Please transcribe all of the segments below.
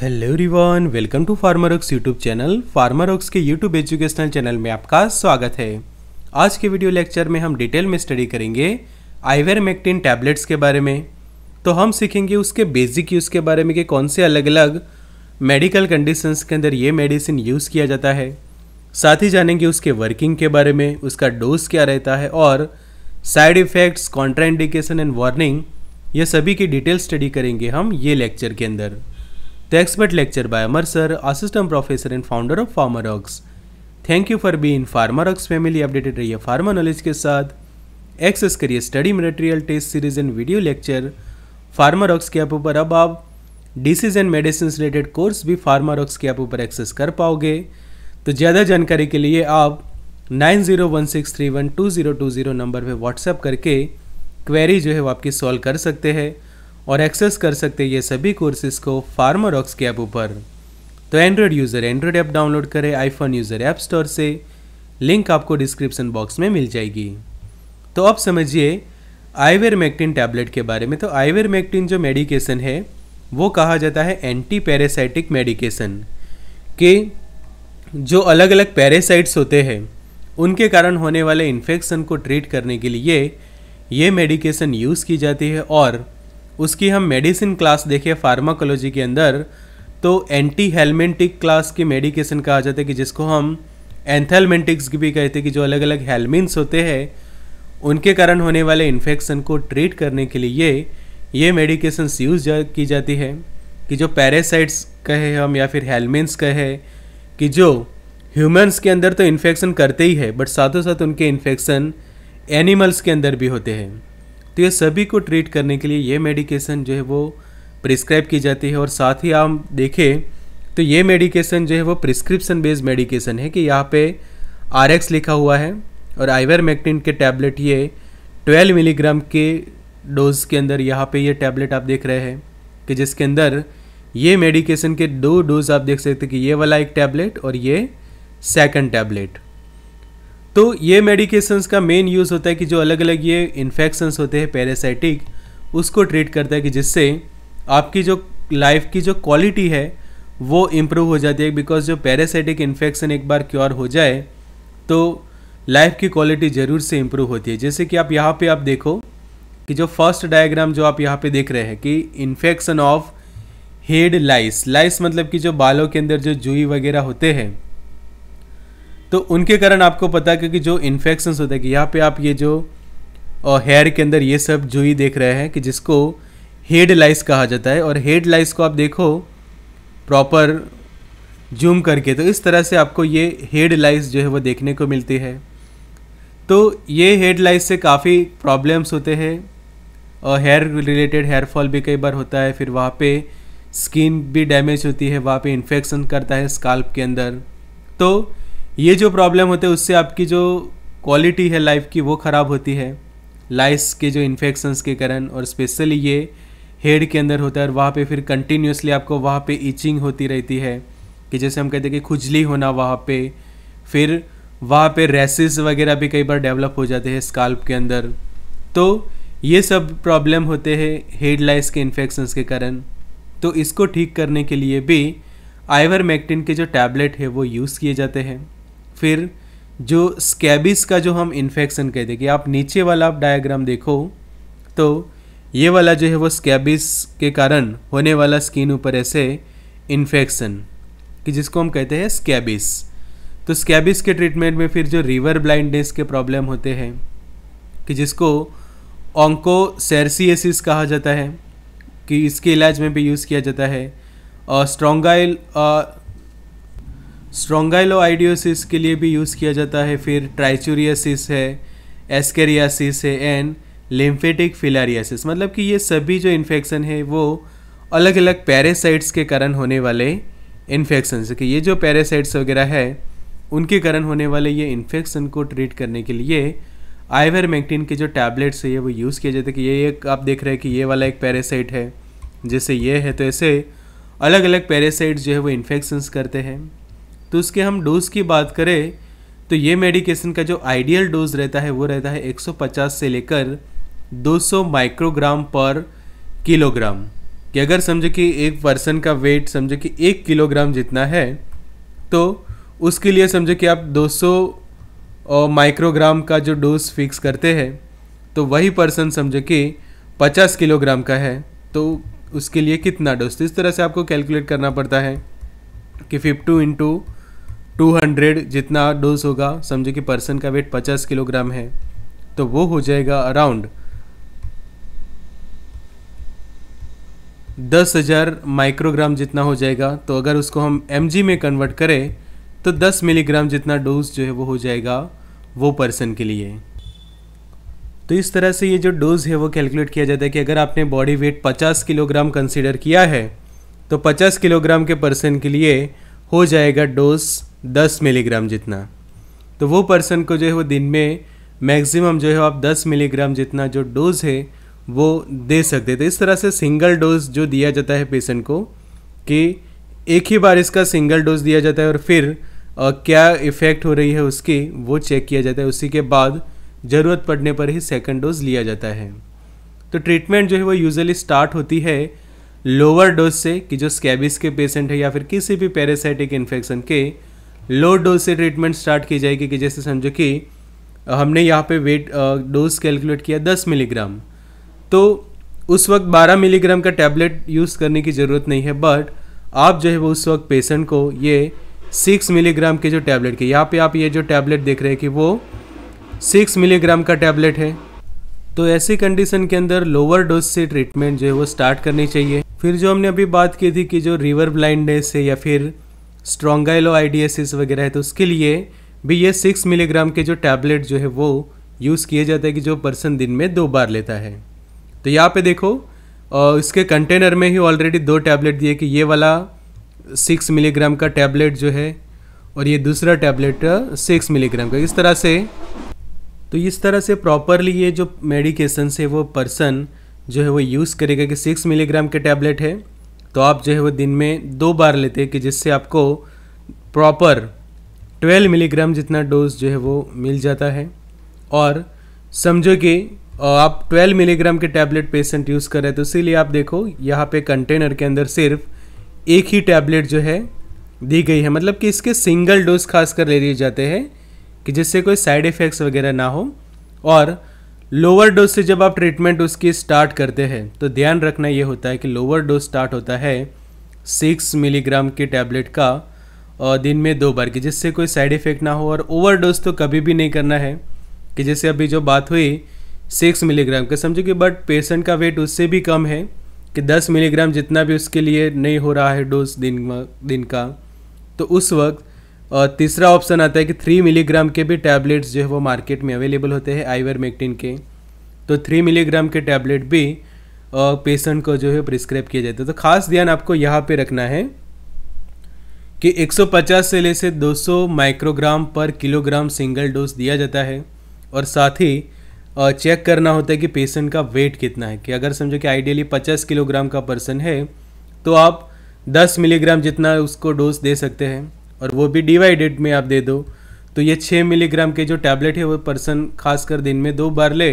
Hello रिवन welcome to Pharmarox YouTube channel Pharmarox के YouTube educational channel में आपका स्वागत है आज के वीडियो लेक्चर में हम डिटेल में स्टडी करेंगे आइवेरमेक्टिन टैबलेट्स के बारे में तो हम सीखेंगे उसके बेसिक यूज़ के बारे में कि कौन से अलग अलग मेडिकल कंडीशंस के अंदर ये मेडिसिन यूज़ किया जाता है साथ ही जानेंगे उसके वर्किंग के बारे में उसका डोज क्या रहता है और side effects contraindication and warning ये सभी की डिटेल स्टडी करेंगे हम ये लेक्चर के अंदर The expert lecture by Amar assistant professor and founder of of FarmerOx. Thank you for being Pharmarox family updated रहिए फार्मा नॉलेज के साथ एक्सेस करिए study material test series and video lecture Pharmarox के app ऊपर अब आप disease and medicine related course भी Pharmarox के ऐप ऊपर एक्सेस कर पाओगे तो ज़्यादा जानकारी के लिए आप nine zero one six three one two zero two zero number पर व्हाट्सएप करके क्वेरी जो है वो आपकी सॉल्व कर सकते हैं और एक्सेस कर सकते हैं ये सभी कोर्सेज को फार्मा के ऐप ऊपर तो Android user Android app download करें आईफोन यूज़र ऐप स्टोर से लिंक आपको डिस्क्रिप्शन बॉक्स में मिल जाएगी तो अब समझिए आईवेर मैक्टिन टैबलेट के बारे में तो आईवेर मैक्टिन जो मेडिकेशन है वो कहा जाता है एंटी पैरासाइटिक मेडिकेशन के जो अलग अलग पैरासाइट्स होते हैं उनके कारण होने वाले इन्फेक्शन को ट्रीट करने के लिए ये मेडिकेशन यूज़ की जाती है और उसकी हम मेडिसिन क्लास देखें फार्माकोलॉजी के अंदर तो एंटी हेलमेंटिक क्लास की मेडिकेशन कहा जाता है कि जिसको हम एंथेलमेंटिक्स भी कहते हैं कि जो अलग अलग हेलमिन्स होते हैं उनके कारण होने वाले इन्फेक्शन को ट्रीट करने के लिए ये मेडिकेशंस यूज जा, की जाती है कि जो पैरासाइट्स कहे हम या फिर हेलमिन्स कहे कि जो ह्यूमंस के अंदर तो इन्फेक्शन करते ही है बट साथों साथ उनके इन्फेक्शन एनिमल्स के अंदर भी होते हैं तो ये सभी को ट्रीट करने के लिए ये मेडिकेशन जो है वो प्रिस्क्राइब की जाती है और साथ ही आप देखें तो ये मेडिकेशन जो है वो प्रिस्क्रिप्शन बेस्ड मेडिकेशन है कि यहाँ पे आर लिखा हुआ है और आइवर के टैबलेट ये 12 मिलीग्राम के डोज़ के अंदर यहाँ पे ये टैबलेट आप देख रहे हैं कि जिसके अंदर ये मेडिकेशन के दो डोज आप देख सकते हैं कि ये वाला एक टैबलेट और ये सेकंड टैबलेट तो ये मेडिकेशंस का मेन यूज़ होता है कि जो अलग अलग ये इन्फेक्शंस होते हैं पैरासाइटिक उसको ट्रीट करता है कि जिससे आपकी जो लाइफ की जो क्वालिटी है वो इम्प्रूव हो जाती है बिकॉज जो पैरासाइटिक इन्फेक्शन एक बार क्योर हो जाए तो लाइफ की क्वालिटी ज़रूर से इम्प्रूव होती है जैसे कि आप यहाँ पे आप देखो कि जो फर्स्ट डायग्राम जो आप यहाँ पे देख रहे हैं कि infection of head lice lice मतलब कि जो बालों के अंदर जो जुई वगैरह होते हैं तो उनके कारण आपको पता है क्योंकि जो इन्फेक्शन होते हैं कि यहाँ पे आप ये जो और हेयर के अंदर ये सब ही देख रहे हैं कि जिसको हेड लाइस कहा जाता है और हेड लाइस को आप देखो प्रॉपर जूम करके तो इस तरह से आपको ये हेड लाइस जो है वो देखने को मिलती है तो ये हेड लाइस से काफ़ी प्रॉब्लम्स होते हैं और हेयर रिलेटेड हेयर फॉल भी कई बार होता है फिर वहाँ पे स्किन भी डैमेज होती है वहाँ पे इन्फेक्शन करता है स्काल्प के अंदर तो ये जो प्रॉब्लम होते हैं उससे आपकी जो क्वालिटी है लाइफ की वो ख़राब होती है लाइस के जो इन्फेक्शंस के कारण और स्पेशली ये हेड के अंदर होता है और वहाँ पे फिर कंटिन्यूसली आपको वहाँ पे इचिंग होती रहती है कि जैसे हम कहते हैं कि खुजली होना वहाँ पे फिर वहाँ पे रेसिस वगैरह भी कई बार डेवलप हो जाते हैं स्काल्प के अंदर तो ये सब प्रॉब्लम होते हैं हेड लाइस के इन्फेक्शंस के कारण तो इसको ठीक करने के लिए भी आइवर मैक्टिन के जो टैबलेट है वो यूज़ किए जाते हैं फिर जो स्कैबिस का जो हम इन्फेक्शन कहते हैं कि आप नीचे वाला आप डायग्राम देखो तो ये वाला जो है वो स्कैबिस के कारण होने वाला स्किन ऊपर ऐसे इन्फेक्शन कि जिसको हम कहते हैं स्कैबिस तो स्कैबिस के ट्रीटमेंट में फिर जो रिवर ब्लाइंडनेस के प्रॉब्लम होते हैं कि जिसको ऑंकोसेरसियसिस कहा जाता है कि इसके इलाज में भी यूज़ किया जाता है और स्ट्रोंगाइल स्ट्रोंगाइलो आइडियोसिस के लिए भी यूज़ किया जाता है फिर ट्राइचूरियासिस है एस्केरियासिस है एंड लिम्फेटिक फिलारियासिस मतलब कि ये सभी जो इन्फेक्शन है वो अलग अलग पैरासाइट्स के कारण होने वाले इन्फेक्शन कि ये जो पैरासाइट्स वगैरह है उनके कारण होने वाले ये इन्फेक्शन को ट्रीट करने के लिए आइवर मैक्टिन के जो टैबलेट्स है वो यूज़ किया जाता है कि ये एक आप देख रहे हैं कि ये वाला एक पैरासाइट है जैसे ये है तो ऐसे अलग अलग पैरासाइट्स जो है वो इन्फेक्शंस करते हैं तो उसके हम डोज़ की बात करें तो ये मेडिकेशन का जो आइडियल डोज रहता है वो रहता है 150 से लेकर 200 माइक्रोग्राम पर किलोग्राम कि अगर समझो कि एक पर्सन का वेट समझो कि एक किलोग्राम जितना है तो उसके लिए समझो कि आप 200 माइक्रोग्राम का जो डोज फिक्स करते हैं तो वही पर्सन समझो कि 50 किलोग्राम का है तो उसके लिए कितना डोज तो इस तरह से आपको कैलकुलेट करना पड़ता है कि फिफ्टू इंटू 200 जितना डोज होगा समझो कि पर्सन का वेट 50 किलोग्राम है तो वो हो जाएगा अराउंड दस हज़ार माइक्रोग्राम जितना हो जाएगा तो अगर उसको हम एम में कन्वर्ट करें तो 10 मिलीग्राम जितना डोज जो है वो हो जाएगा वो पर्सन के लिए तो इस तरह से ये जो डोज है वो कैलकुलेट किया जाता है कि अगर आपने बॉडी वेट 50 किलोग्राम कंसिडर किया है तो 50 किलोग्राम के पर्सन के लिए हो जाएगा डोज दस मिलीग्राम जितना तो वो पर्सन को जो है वो दिन में मैक्सिमम जो है आप दस मिलीग्राम जितना जो डोज है वो दे सकते तो इस तरह से सिंगल डोज जो दिया जाता है पेशेंट को कि एक ही बार इसका सिंगल डोज दिया जाता है और फिर आ, क्या इफ़ेक्ट हो रही है उसकी वो चेक किया जाता है उसी के बाद ज़रूरत पड़ने पर ही सेकेंड डोज लिया जाता है तो ट्रीटमेंट जो है वो यूजली स्टार्ट होती है लोअर डोज से कि जो स्कैबिस के पेशेंट है या फिर किसी भी पैरासाइटिक इन्फेक्शन के लो डोज से ट्रीटमेंट स्टार्ट की जाएगी कि जैसे समझो कि हमने यहाँ पे वेट डोज कैलकुलेट किया 10 मिलीग्राम तो उस वक्त 12 मिलीग्राम का टैबलेट यूज़ करने की ज़रूरत नहीं है बट आप जो है वो उस वक्त पेशेंट को ये 6 मिलीग्राम के जो टैबलेट के यहाँ पे आप ये जो टैबलेट देख रहे हैं कि वो 6 मिलीग्राम का टैबलेट है तो ऐसी कंडीशन के अंदर लोअर डोज से ट्रीटमेंट जो है वो स्टार्ट करनी चाहिए फिर जो हमने अभी बात की थी कि जो रिवर ब्लाइंडनेस है या फिर स्ट्रॉन्गाइलो आइडियासिस वगैरह है तो उसके लिए भी ये सिक्स मिलीग्राम के जो टैबलेट जो है वो यूज़ किए जाते हैं कि जो पर्सन दिन में दो बार लेता है तो यहाँ पे देखो और इसके कंटेनर में ही ऑलरेडी दो टैबलेट दिए कि ये वाला सिक्स मिलीग्राम का टैबलेट जो है और ये दूसरा टैबलेट सिक्स मिलीग्राम का इस तरह से तो इस तरह से प्रॉपरली ये जो मेडिकेशन है वो पर्सन जो है वो यूज़ करेगा कि सिक्स मिलीग्राम के टैबलेट है तो आप जो है वो दिन में दो बार लेते हैं कि जिससे आपको प्रॉपर 12 मिलीग्राम जितना डोज जो है वो मिल जाता है और समझो कि आप 12 मिलीग्राम के टैबलेट पेशेंट यूज़ कर रहे हैं तो इसीलिए आप देखो यहाँ पे कंटेनर के अंदर सिर्फ एक ही टैबलेट जो है दी गई है मतलब कि इसके सिंगल डोज खास कर ले लिए जाते हैं कि जिससे कोई साइड इफ़ेक्ट्स वगैरह ना हो और लोअर डोज से जब आप ट्रीटमेंट उसकी स्टार्ट करते हैं तो ध्यान रखना ये होता है कि लोअर डोज स्टार्ट होता है सिक्स मिलीग्राम के टैबलेट का और दिन में दो बार की जिससे कोई साइड इफ़ेक्ट ना हो और ओवर डोज तो कभी भी नहीं करना है कि जैसे अभी जो बात हुई सिक्स मिलीग्राम का समझो कि बट पेशेंट का वेट उससे भी कम है कि दस मिलीग्राम जितना भी उसके लिए नहीं हो रहा है डोज दिन दिन का तो उस वक्त तीसरा ऑप्शन आता है कि थ्री मिलीग्राम के भी टैबलेट्स जो है वो मार्केट में अवेलेबल होते हैं आईवर मेक्टिन के तो थ्री मिलीग्राम के टैबलेट भी पेशेंट को जो है प्रिस्क्राइब किया जाता है तो खास ध्यान आपको यहाँ पे रखना है कि 150 से ले से 200 माइक्रोग्राम पर किलोग्राम सिंगल डोज दिया जाता है और साथ ही चेक करना होता है कि पेशेंट का वेट कितना है कि अगर समझो कि आइडियली 50 किलोग्राम का पर्सन है तो आप 10 मिलीग्राम जितना उसको डोज दे सकते हैं और वो भी डिवाइडेड में आप दे दो तो ये छः मिलीग्राम के जो टैबलेट है वो पर्सन खासकर दिन में दो बार ले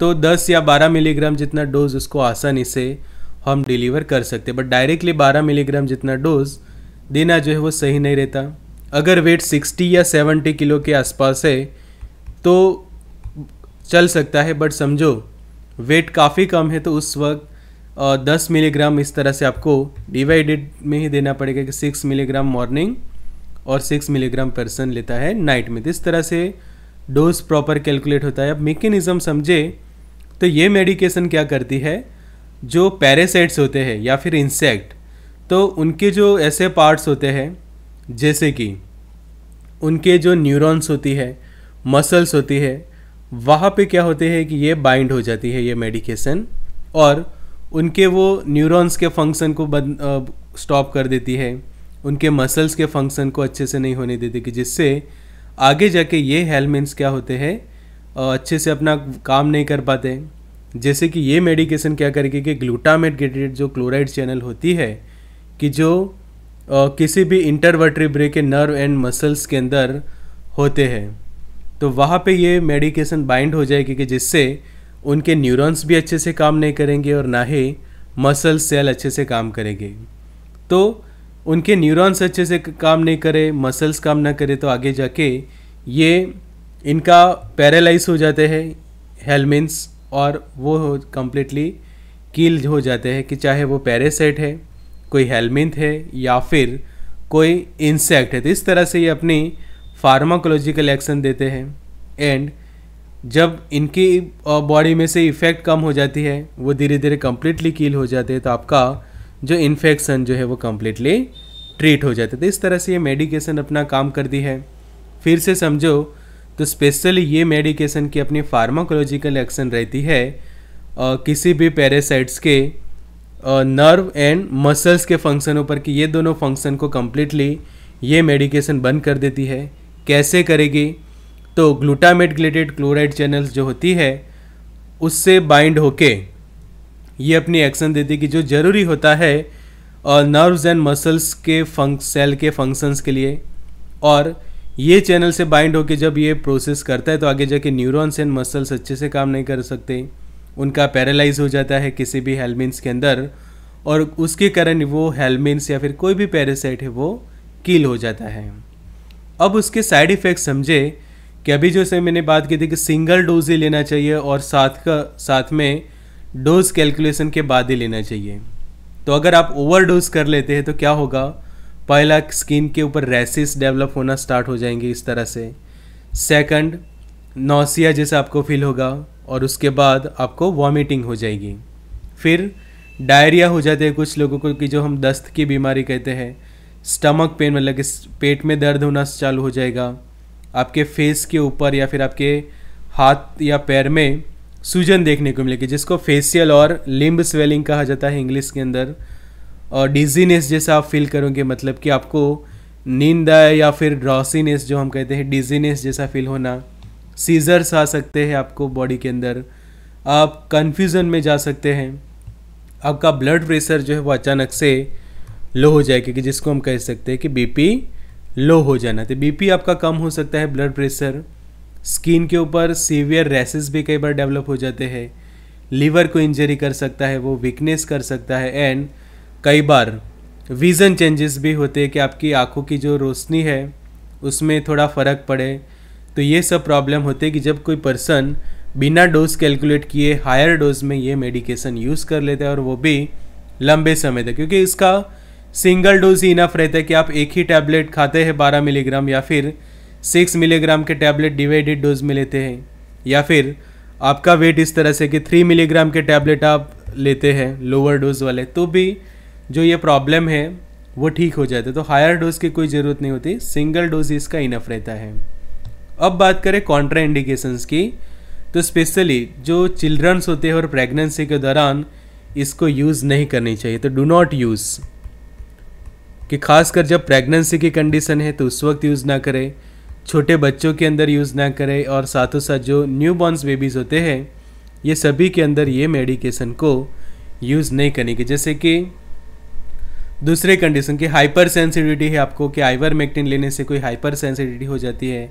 तो दस या बारह मिलीग्राम जितना डोज उसको आसानी से हम डिलीवर कर सकते बट डायरेक्टली बारह मिलीग्राम जितना डोज देना जो है वो सही नहीं रहता अगर वेट सिक्सटी या सेवेंटी किलो के आसपास है तो चल सकता है बट समझो वेट काफ़ी कम है तो उस वक्त दस मिलीग्राम इस तरह से आपको डिवाइडेड में ही देना पड़ेगा कि सिक्स मिलीग्राम मॉर्निंग और सिक्स मिलीग्राम पर्सन लेता है नाइट में तो इस तरह से डोज प्रॉपर कैलकुलेट होता है अब मेकेनिज़म समझे तो ये मेडिकेशन क्या करती है जो पैरासाइट्स होते हैं या फिर इंसेक्ट तो उनके जो ऐसे पार्ट्स होते हैं जैसे कि उनके जो न्यूरॉन्स होती है मसल्स होती है वहाँ पे क्या होते हैं कि ये बाइंड हो जाती है ये मेडिकेशन और उनके वो न्यूरॉन्स के फंक्शन को बंद स्टॉप कर देती है उनके मसल्स के फंक्शन को अच्छे से नहीं होने देते कि जिससे आगे जाके ये हेलमेंट्स क्या होते हैं अच्छे से अपना काम नहीं कर पाते जैसे कि ये मेडिकेशन क्या करेगी कि ग्लूटामेट जो क्लोराइड चैनल होती है कि जो आ, किसी भी इंटरवर्ट्रीब्रे के नर्व एंड मसल्स के अंदर होते हैं तो वहाँ पे ये मेडिकेशन बाइंड हो जाएगी कि जिससे उनके न्यूरॉन्स भी अच्छे से काम नहीं करेंगे और ना ही मसल सेल अच्छे से काम करेंगे तो उनके न्यूरॉन्स अच्छे से काम नहीं करे मसल्स काम ना करे तो आगे जाके ये इनका पैरालाइज हो जाते हैं हेलमिन्स और वो कम्प्लीटली कील हो जाते हैं कि चाहे वो पैरासाइट है कोई हेलमिंथ है या फिर कोई इंसेक्ट है तो इस तरह से ये अपनी फार्माकोलॉजिकल एक्शन देते हैं एंड जब इनकी बॉडी में से इफ़ेक्ट कम हो जाती है वो धीरे धीरे कम्प्लीटली कील हो जाते हैं तो आपका जो इन्फेक्शन जो है वो कम्प्लीटली ट्रीट हो जाते थे तो इस तरह से ये मेडिकेशन अपना काम करती है फिर से समझो तो स्पेशली ये मेडिकेशन की अपनी फार्माकोलॉजिकल एक्शन रहती है आ, किसी भी पैरासाइट्स के नर्व एंड मसल्स के फंक्शनों पर कि ये दोनों फंक्शन को कम्प्लीटली ये मेडिकेशन बंद कर देती है कैसे करेगी तो ग्लूटामेट ग्लेटेड क्लोराइड चैनल्स जो होती है उससे बाइंड होके ये अपनी एक्शन देती कि जो ज़रूरी होता है नर्व्स एंड मसल्स के फंक सेल के फंक्शंस के लिए और ये चैनल से बाइंड होकर जब ये प्रोसेस करता है तो आगे जाके न्यूरॉन्स एंड मसल्स अच्छे से काम नहीं कर सकते उनका पैरालाइज हो जाता है किसी भी हेलमिन्स के अंदर और उसके कारण वो हेलमिन्स या फिर कोई भी पैरासाइट है वो किल हो जाता है अब उसके साइड इफ़ेक्ट समझे कि अभी जो से मैंने बात की थी कि सिंगल डोज ही लेना चाहिए और साथ का साथ में डोज कैलकुलेशन के बाद ही लेना चाहिए तो अगर आप ओवर डोज कर लेते हैं तो क्या होगा पहला स्किन के ऊपर रैसेस डेवलप होना स्टार्ट हो जाएंगे इस तरह से सेकंड नौसिया जैसा आपको फील होगा और उसके बाद आपको वॉमिटिंग हो जाएगी फिर डायरिया हो जाते हैं कुछ लोगों को कि जो हम दस्त की बीमारी कहते हैं स्टमक पेन मतलब कि पेट में दर्द होना चालू हो जाएगा आपके फेस के ऊपर या फिर आपके हाथ या पैर में सूजन देखने को मिलेगी जिसको फेसियल और लिम्ब स्वेलिंग कहा जाता है इंग्लिश के अंदर और डिजीनेस जैसा आप फील करोगे मतलब कि आपको नींद आए या फिर ड्रॉसीनेस जो हम कहते हैं डिजीनेस जैसा फील होना सीजर्स आ सकते हैं आपको बॉडी के अंदर आप कन्फ्यूज़न में जा सकते हैं आपका ब्लड प्रेशर जो है वो अचानक से लो हो जाए क्योंकि जिसको हम कह सकते हैं कि बीपी लो हो जाना तो बीपी आपका कम हो सकता है ब्लड प्रेशर स्किन के ऊपर सीवियर रैसेस भी कई बार डेवलप हो जाते हैं लीवर को इंजरी कर सकता है वो वीकनेस कर सकता है एंड कई बार विज़न चेंजेस भी होते हैं कि आपकी आंखों की जो रोशनी है उसमें थोड़ा फ़र्क पड़े तो ये सब प्रॉब्लम होते हैं कि जब कोई पर्सन बिना डोज कैलकुलेट किए हायर डोज में ये मेडिकेशन यूज़ कर लेते हैं और वो भी लंबे समय तक क्योंकि इसका सिंगल डोज ही इनफ रहता है कि आप एक ही टैबलेट खाते हैं 12 मिलीग्राम या फिर सिक्स मिलीग्राम के टैबलेट डिवाइडेड डोज में लेते हैं या फिर आपका वेट इस तरह से कि थ्री मिलीग्राम के टैबलेट आप लेते हैं लोअर डोज वाले तो भी जो ये प्रॉब्लम है वो ठीक हो जाता है तो हायर डोज की कोई ज़रूरत नहीं होती सिंगल डोज इसका इनफ रहता है अब बात करें कॉन्ट्रा इंडिकेशंस की तो स्पेशली जो चिल्ड्रंस होते हैं और प्रेगनेंसी के दौरान इसको यूज़ नहीं करनी चाहिए तो डू नॉट यूज़ कि खासकर जब प्रेगनेंसी की कंडीशन है तो उस वक्त यूज़ ना करें छोटे बच्चों के अंदर यूज़ ना करें और साथों साथ जो न्यू बॉर्नस बेबीज़ होते हैं ये सभी के अंदर ये मेडिकेशन को यूज़ नहीं करने की जैसे कि दूसरे कंडीशन की हाइपर सेंसिटिविटी है आपको कि आइवर मेक्टिन लेने से कोई हाइपर सेंसिटिविटी हो जाती है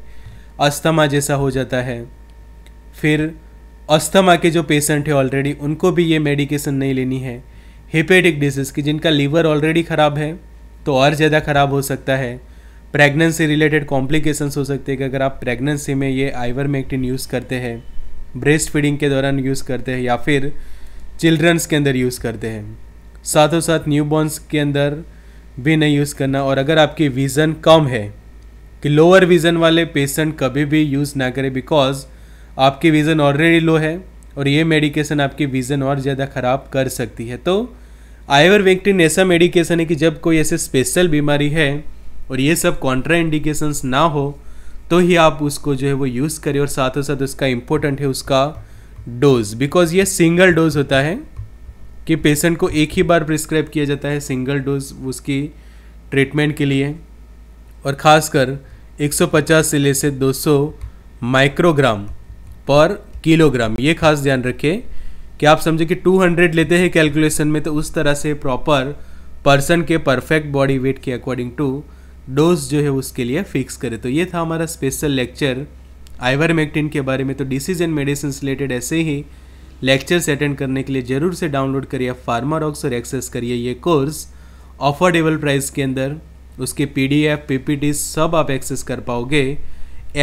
अस्थमा जैसा हो जाता है फिर अस्थमा के जो पेशेंट है ऑलरेडी उनको भी ये मेडिकेशन नहीं लेनी है हेपेटिक डिजीज़ की जिनका लीवर ऑलरेडी ख़राब है तो और ज़्यादा ख़राब हो सकता है प्रेगनेंसी रिलेटेड कॉम्प्लिकेशंस हो सकते हैं कि अगर आप प्रेगनेंसी में ये आइवर मेक्टिन यूज़ करते हैं ब्रेस्ट फीडिंग के दौरान यूज़ करते हैं या फिर चिल्ड्रंस के अंदर यूज़ करते हैं साथों साथ न्यूबॉर्न्स के अंदर भी नहीं यूज़ करना और अगर आपकी विज़न कम है कि लोअर विज़न वाले पेशेंट कभी भी यूज़ ना करें बिकॉज आपकी विज़न ऑलरेडी लो है और ये मेडिकेशन आपकी विज़न और ज़्यादा ख़राब कर सकती है तो आइवर वेक्टिन ऐसा मेडिकेशन है कि जब कोई ऐसे स्पेशल बीमारी है और ये सब कॉन्ट्रा इंडिकेशंस ना हो तो ही आप उसको जो है वो यूज़ करें और साथ ही साथ उसका इम्पोर्टेंट है उसका डोज बिकॉज ये सिंगल डोज होता है कि पेशेंट को एक ही बार प्रिस्क्राइब किया जाता है सिंगल डोज उसकी ट्रीटमेंट के लिए और ख़ासकर 150 से ले से 200 माइक्रोग्राम पर किलोग्राम ये खास ध्यान रखें कि आप समझे कि 200 लेते हैं कैलकुलेशन में तो उस तरह से प्रॉपर पर्सन के परफेक्ट बॉडी वेट के अकॉर्डिंग टू डोज जो है उसके लिए फिक्स करें तो ये था हमारा स्पेशल लेक्चर आइवरमेक्टिन के बारे में तो डिसीज एंड मेडिसिन रिलेटेड ऐसे ही लेक्चर्स अटेंड करने के लिए ज़रूर से डाउनलोड करिए फार्मारॉक्स और एक्सेस करिए ये कोर्स अफोर्डेबल प्राइस के अंदर उसके P D F P P T सब आप एक्सेस कर पाओगे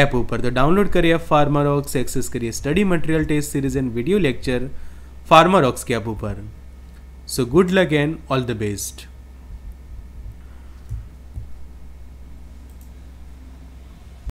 ऐप ऊपर तो डाउनलोड करिए फार्मारॉक्स एक्सेस करिए study material test series and video lecture Pharmarox के ऐप ऊपर so good luck and all the best